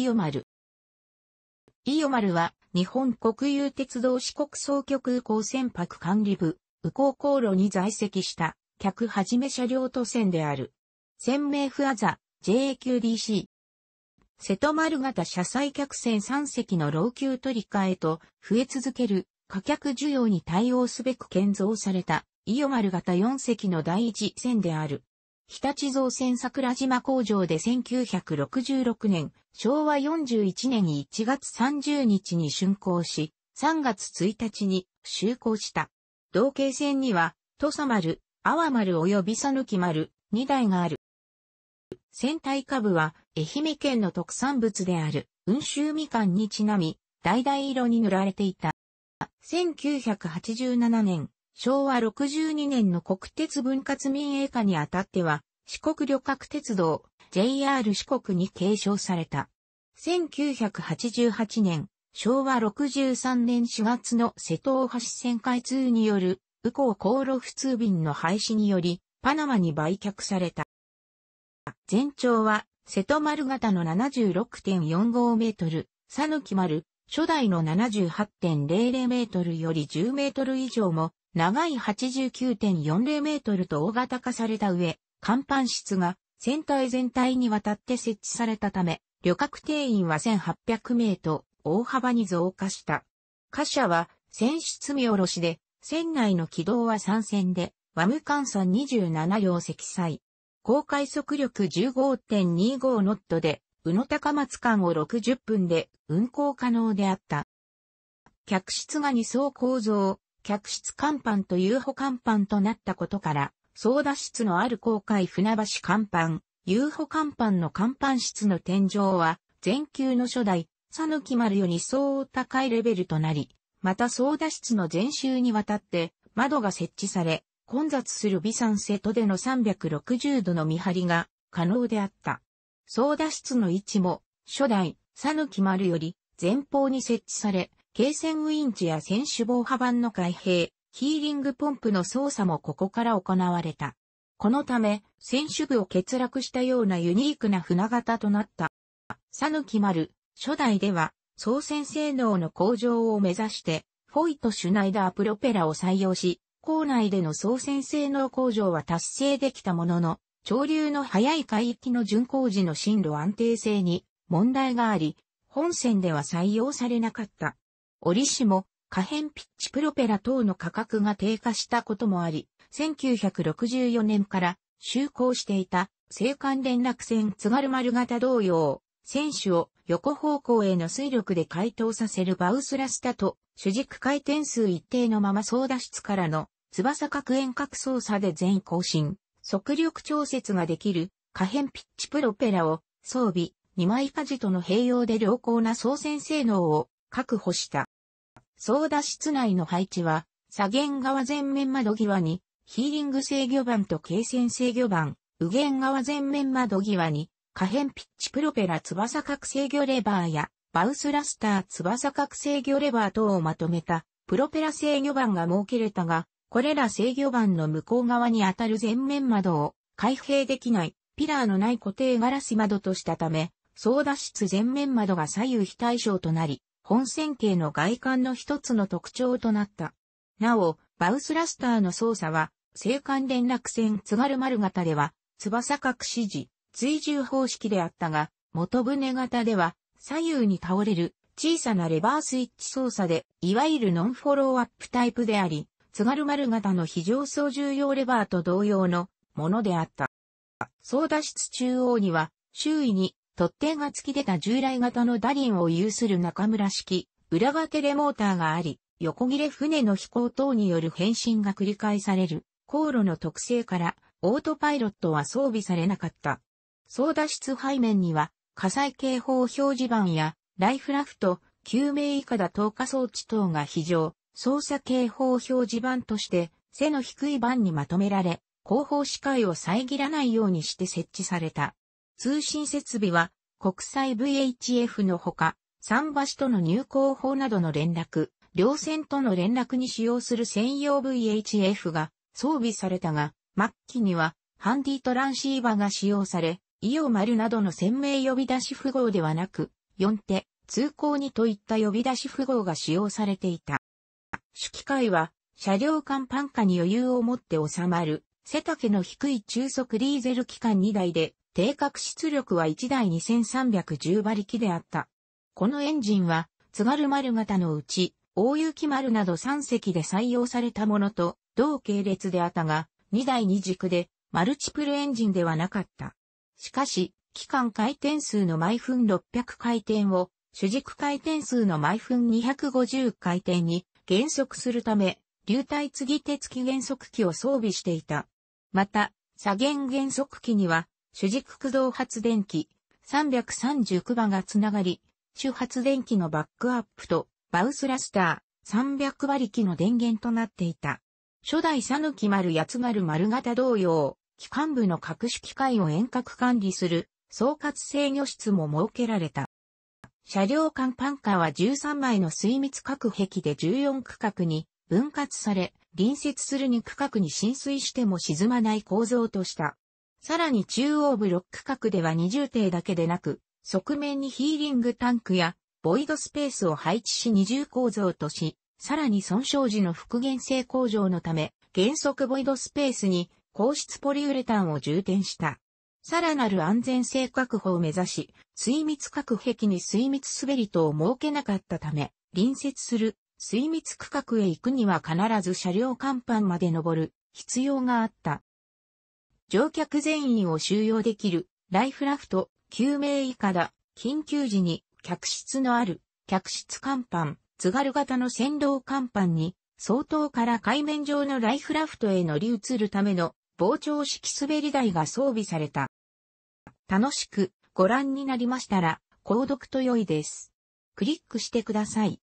伊予丸。伊予丸は、日本国有鉄道四国総局空港船舶管理部、宇港航路に在籍した、客はじめ車両都船である。船名不あざ、JAQDC。瀬戸丸型車載客船3隻の老朽取り替えと、増え続ける、貨客需要に対応すべく建造された、伊予丸型4隻の第一船である。日立造船桜島工場で1966年、昭和41年に1月30日に竣工し、3月1日に就航した。同型船には、土佐丸、阿波丸及び佐岐丸、2台がある。船体下部は、愛媛県の特産物である、温州みかんにちなみ、橙色に塗られていた。1987年、昭和62年の国鉄分割民営化にあたっては、四国旅客鉄道、JR 四国に継承された。1988年、昭和63年4月の瀬戸大橋線開通による、右港航路普通便の廃止により、パナマに売却された。全長は、瀬戸丸型の76.45メートル、佐野木丸、初代の78.00メートルより10メートル以上も長い89.40メートルと大型化された上、甲板室が船体全体にわたって設置されたため、旅客定員は1800名と大幅に増加した。貨車は船室見下ろしで、船内の軌道は3線で、ワム換算27両積載。航海速力15.25ノットで、宇野高松間を60分で運行可能であった。客室が2層構造、客室甲板と遊歩甲板となったことから、操舵室のある航海船橋甲板、遊歩甲板の甲板室の天井は、全球の初代、野木丸より相応高いレベルとなり、また操舵室の全周にわたって窓が設置され、混雑する微酸ンセトでの360度の見張りが可能であった。操舵室の位置も初代、野木丸より前方に設置され、軽線ウインチや選手防波板の開閉、ヒーリングポンプの操作もここから行われた。このため、選手部を欠落したようなユニークな船型となった。さぬき丸、初代では、操船性能の向上を目指して、フォイト・シュナイダープロペラを採用し、校内での操船性能向上は達成できたものの、潮流の速い海域の巡航時の進路安定性に問題があり、本線では採用されなかった。折しも、可変ピッチプロペラ等の価格が低下したこともあり、1964年から就航していた青函連絡船津軽丸型同様、船首を横方向への水力で回答させるバウスラスタと主軸回転数一定のまま操舵室からの翼角遠隔操作で全更新、速力調節ができる可変ピッチプロペラを装備2枚舵との併用で良好な操船性能を確保した。操舵室内の配置は、左舷側前面窓際に、ヒーリング制御盤と軽線制御盤、右舷側前面窓際に、可変ピッチプロペラ翼角制御レバーや、バウスラスター翼角制御レバー等をまとめた、プロペラ制御盤が設けれたが、これら制御盤の向こう側に当たる前面窓を開閉できないピラーのない固定ガラス窓としたため、操舵室前面窓が左右非対称となり、本線形の外観の一つの特徴となった。なお、バウスラスターの操作は、青函連絡船津軽丸型では、翼隠し時、追従方式であったが、元船型では、左右に倒れる小さなレバースイッチ操作で、いわゆるノンフォローアップタイプであり、津軽丸型の非常操縦用レバーと同様のものであった。操脱出中央には、周囲に突点が突き出た従来型のダリンを有する中村式、裏側テレモーターがあり、横切れ船の飛行等による変身が繰り返される、航路の特性から、オートパイロットは装備されなかった。操舵室背面には、火災警報表示板や、ライフラフト、救命以下だ投下装置等が非常、操作警報表示板として、背の低い板にまとめられ、後方視界を遮らないようにして設置された。通信設備は国際 VHF のほか、桟橋との入港法などの連絡、両線との連絡に使用する専用 VHF が装備されたが、末期にはハンディトランシーバが使用され、イオマルなどの鮮明呼び出し符号ではなく、四手、通行にといった呼び出し符号が使用されていた。主機械は、車両間パン下に余裕を持って収まる、背丈の低い中速ディーゼル機関2台で、定格出力は1台2310馬力であった。このエンジンは、津軽丸型のうち、大雪丸など3隻で採用されたものと、同系列であったが、2台2軸で、マルチプルエンジンではなかった。しかし、機関回転数の毎分600回転を、主軸回転数の毎分250回転に減速するため、流体継手付き減速機を装備していた。また、左舷減速機には、主軸駆動発電機、339馬がつながり、主発電機のバックアップとバウスラスター300馬力の電源となっていた。初代サヌキ丸八丸丸型同様、機関部の各種機械を遠隔管理する総括制御室も設けられた。車両間パンカーは13枚の水密隔壁で14区画に分割され、隣接する2区画に浸水しても沈まない構造とした。さらに中央部6区画では二重艇だけでなく、側面にヒーリングタンクやボイドスペースを配置し二重構造とし、さらに損傷時の復元性向上のため、原則ボイドスペースに硬質ポリウレタンを充填した。さらなる安全性確保を目指し、水密隔壁に水密滑り等を設けなかったため、隣接する水密区画へ行くには必ず車両甲板まで登る必要があった。乗客全員を収容できる、ライフラフト、救命以下だ、緊急時に、客室のある、客室甲板、津軽型の先導甲板に、相当から海面上のライフラフトへ乗り移るための膨張式滑り台が装備された。楽しくご覧になりましたら、購読と良いです。クリックしてください。